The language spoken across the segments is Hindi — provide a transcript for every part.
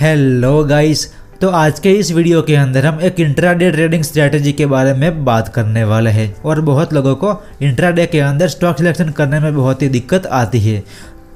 हेलो गाइस तो आज के इस वीडियो के अंदर हम एक इंट्राडे ट्रेडिंग स्ट्रेटेजी के बारे में बात करने वाले हैं और बहुत लोगों को इंट्राडे के अंदर स्टॉक सिलेक्शन करने में बहुत ही दिक्कत आती है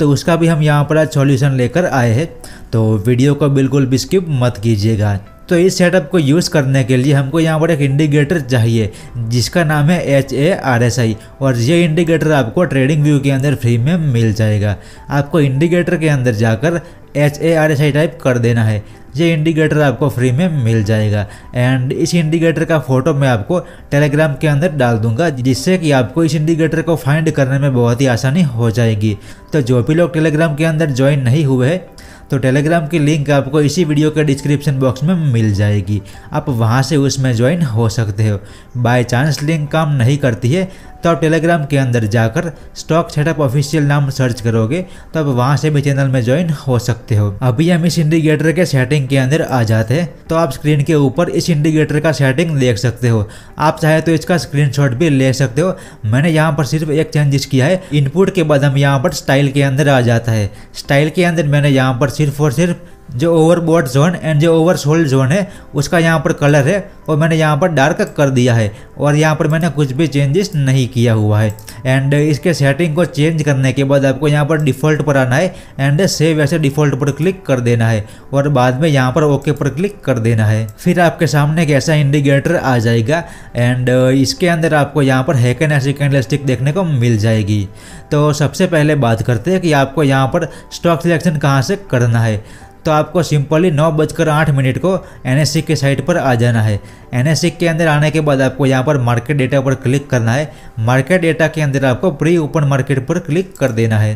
तो उसका भी हम यहाँ पर आज सॉल्यूशन लेकर आए हैं तो वीडियो को बिल्कुल भी स्किप मत कीजिएगा तो इस सेटअप को यूज़ करने के लिए हमको यहाँ पर एक इंडिकेटर चाहिए जिसका नाम है H A R S I और ये इंडिकेटर आपको ट्रेडिंग व्यू के अंदर फ्री में मिल जाएगा आपको इंडिकेटर के अंदर जाकर H A R S I type कर देना है ये इंडिकेटर आपको फ्री में मिल जाएगा एंड इस इंडिकेटर का फोटो मैं आपको टेलीग्राम के अंदर डाल दूंगा जिससे कि आपको इस इंडिकेटर को फाइंड करने में बहुत ही आसानी हो जाएगी तो जो भी लोग टेलीग्राम के अंदर ज्वाइन नहीं हुए हैं तो टेलीग्राम की लिंक आपको इसी वीडियो के डिस्क्रिप्शन बॉक्स में मिल जाएगी आप वहाँ से उसमें ज्वाइन हो सकते हो बाय चांस लिंक काम नहीं करती है तो आप टेलीग्राम के अंदर जाकर स्टॉक सेटअप ऑफिशियल नाम सर्च करोगे तो आप वहाँ से भी चैनल में ज्वाइन हो सकते हो अभी हम इस इंडिकेटर के सेटिंग के अंदर आ जाते हैं तो आप स्क्रीन के ऊपर इस इंडिकेटर का सेटिंग देख सकते हो आप चाहे तो इसका स्क्रीन भी ले सकते हो मैंने यहाँ पर सिर्फ एक चेंजेस किया है इनपुट के बाद हम यहाँ पर स्टाइल के अंदर आ जाता है स्टाइल के अंदर मैंने यहाँ पर सिर्फ और सिर्फ जो ओवर बॉट जोन एंड जो ओवर शोल्ड जोन है उसका यहाँ पर कलर है और मैंने यहाँ पर डार्क कर दिया है और यहाँ पर मैंने कुछ भी चेंजेस नहीं किया हुआ है एंड इसके सेटिंग को चेंज करने के बाद आपको यहाँ पर डिफ़ॉल्ट पर आना है एंड सेव ऐसे डिफ़ॉल्ट पर क्लिक कर देना है और बाद में यहाँ पर ओके पर क्लिक कर देना है फिर आपके सामने एक ऐसा इंडिकेटर आ जाएगा एंड इसके अंदर आपको यहाँ पर हैकन ऐसी कैंडल स्टिक देखने को मिल जाएगी तो सबसे पहले बात करते हैं कि आपको यहाँ पर स्टॉक सिलेक्शन कहाँ से करना है तो आपको सिंपली नौ बजकर आठ मिनट को एन के साइट पर आ जाना है एन के अंदर आने के बाद आपको यहाँ पर मार्केट डेटा पर क्लिक करना है मार्केट डेटा के अंदर आपको प्री ओपन मार्केट पर क्लिक कर देना है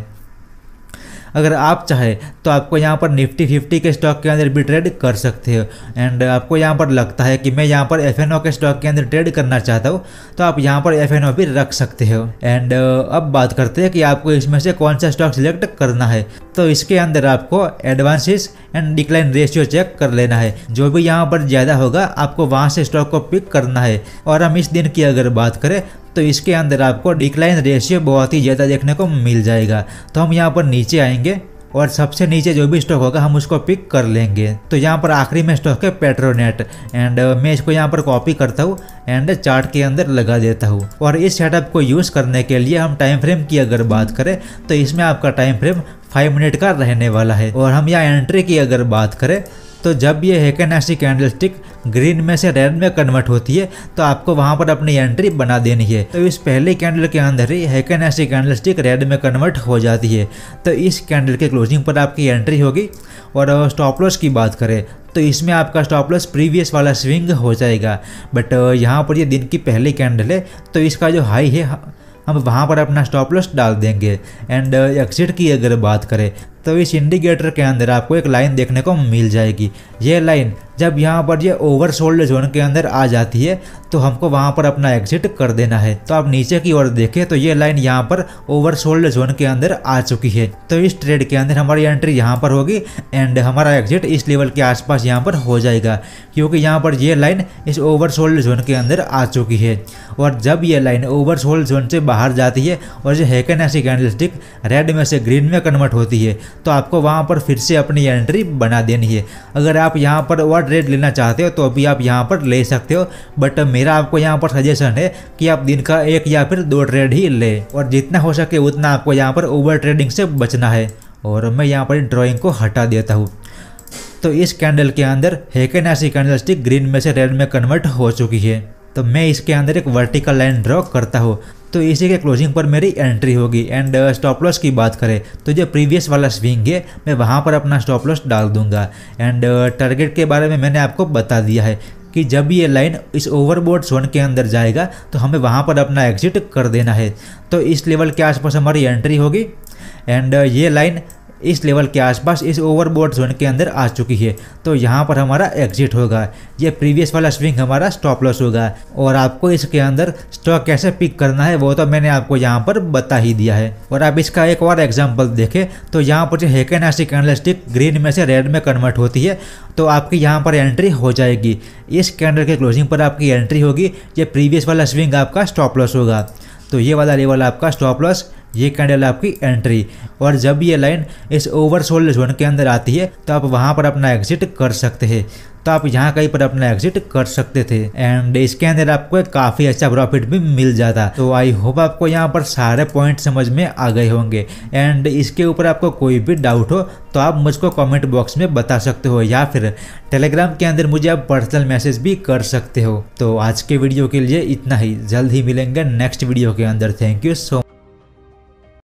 अगर आप चाहें तो आपको यहाँ पर निफ्टी फिफ्टी के स्टॉक के अंदर भी ट्रेड कर सकते हो एंड आपको यहाँ पर लगता है कि मैं यहाँ पर एफ के स्टॉक के अंदर ट्रेड करना चाहता हूँ तो आप यहाँ पर एफ भी रख सकते हो एंड uh, अब बात करते हैं कि आपको इसमें से कौन सा स्टॉक सिलेक्ट करना है तो इसके अंदर आपको advances and decline ratio check कर लेना है जो भी यहाँ पर ज़्यादा होगा आपको वहाँ से स्टॉक को पिक करना है और हम इस दिन की अगर बात करें तो इसके अंदर आपको डिक्लाइन रेशियो बहुत ही ज़्यादा देखने को मिल जाएगा तो हम यहाँ पर नीचे आएंगे और सबसे नीचे जो भी स्टॉक होगा हम उसको पिक कर लेंगे तो यहाँ पर आखिरी में स्टॉक है पेट्रोनेट एंड uh, मैं इसको यहाँ पर कॉपी करता हूँ एंड चार्ट के अंदर लगा देता हूँ और इस सेटअप को यूज़ करने के लिए हम टाइम फ्रेम की अगर बात करें तो इसमें आपका टाइम फ्रेम फाइव मिनट का रहने वाला है और हम यहाँ एंट्री की अगर बात करें तो जब ये हेकेनाशी कैंडल स्टिक ग्रीन में से रेड में कन्वर्ट होती है तो आपको वहाँ पर अपनी एंट्री बना देनी है तो इस पहले कैंडल के अंदर ही हेकेनाशी कैंडल स्टिक रेड में कन्वर्ट हो जाती है तो इस कैंडल के क्लोजिंग पर आपकी एंट्री होगी और स्टॉप लॉस की बात करें तो इसमें आपका स्टॉप लॉस प्रीवियस वाला स्विंग हो जाएगा बट यहाँ पर ये दिन की पहली कैंडल है तो इसका जो हाई है हम वहाँ पर अपना स्टॉप लॉस डाल देंगे एंड एक्सिट की अगर बात करें तो इस इंडिकेटर के अंदर आपको एक लाइन देखने को मिल जाएगी ये लाइन जब यहाँ पर ये ओवर शोल्ड जोन के अंदर आ जाती है तो हमको वहाँ पर अपना एग्जिट कर देना है तो आप नीचे की ओर देखें तो ये लाइन यहाँ पर ओवर शोल्ड जोन के अंदर आ चुकी है तो इस ट्रेड के अंदर हमारी एंट्री यहाँ पर होगी एंड हमारा एग्जिट इस लेवल के आसपास यहाँ पर हो जाएगा क्योंकि यहाँ पर ये लाइन इस ओवर शोल्ड जोन के अंदर आ चुकी है और जब ये लाइन ओवर शोल्ड जोन से बाहर जाती है और जो हैकन ऐसी कैंडल रेड में से ग्रीन में कन्वर्ट होती है तो आपको वहाँ पर फिर से अपनी एंट्री बना देनी है अगर आप यहाँ पर वर्ड ट्रेड लेना चाहते हो तो अभी आप यहाँ पर ले सकते हो बट मेरा आपको यहाँ पर सजेशन है कि आप दिन का एक या फिर दो ट्रेड ही लें और जितना हो सके उतना आपको यहाँ पर ओवर ट्रेडिंग से बचना है और मैं यहाँ पर ड्राइंग को हटा देता हूँ तो इस कैंडल के अंदर हेकेनासी कैंडल स्टिक ग्रीन में से रेड में कन्वर्ट हो चुकी है तो मैं इसके अंदर एक वर्टिकल लाइन ड्रॉ करता हूँ तो इसी के क्लोजिंग पर मेरी एंट्री होगी एंड स्टॉप लॉस की बात करें तो जो प्रीवियस वाला स्विंग है मैं वहाँ पर अपना स्टॉप लॉस डाल दूंगा एंड टारगेट uh, के बारे में मैंने आपको बता दिया है कि जब ये लाइन इस ओवरबोर्ड जोन के अंदर जाएगा तो हमें वहाँ पर अपना एग्जिट कर देना है तो इस लेवल के आसपास हमारी एंट्री होगी एंड uh, ये लाइन इस लेवल के आसपास इस ओवरबोर्ड जोन के अंदर आ चुकी है तो यहाँ पर हमारा एग्जिट होगा ये प्रीवियस वाला स्विंग हमारा स्टॉप लॉस होगा और आपको इसके अंदर स्टॉक कैसे पिक करना है वो तो मैंने आपको यहाँ पर बता ही दिया है और आप इसका एक और एग्जाम्पल देखें तो यहाँ पर जो हेकेनासी कैंडलस्टिक ग्रीन में से रेड में कन्वर्ट होती है तो आपकी यहाँ पर एंट्री हो जाएगी इस कैंडल के क्लोजिंग पर आपकी एंट्री होगी ये प्रीवियस वाला स्विंग आपका स्टॉप लॉस होगा तो ये वाला लेवल आपका स्टॉप लॉस ये कैंडल आपकी एंट्री और जब ये लाइन इस ओवरसोल्ड जोन के अंदर आती है तो आप वहाँ पर अपना एग्जिट कर सकते हैं तो आप यहाँ कहीं पर अपना एग्जिट कर सकते थे एंड इसके अंदर आपको काफ़ी अच्छा प्रॉफिट भी मिल जाता तो आई होप आपको यहाँ पर सारे पॉइंट समझ में आ गए होंगे एंड इसके ऊपर आपको कोई भी डाउट हो तो आप मुझको कमेंट बॉक्स में बता सकते हो या फिर टेलीग्राम के अंदर मुझे आप पर्सनल मैसेज भी कर सकते हो तो आज के वीडियो के लिए इतना ही जल्द ही मिलेंगे नेक्स्ट वीडियो के अंदर थैंक यू सो मच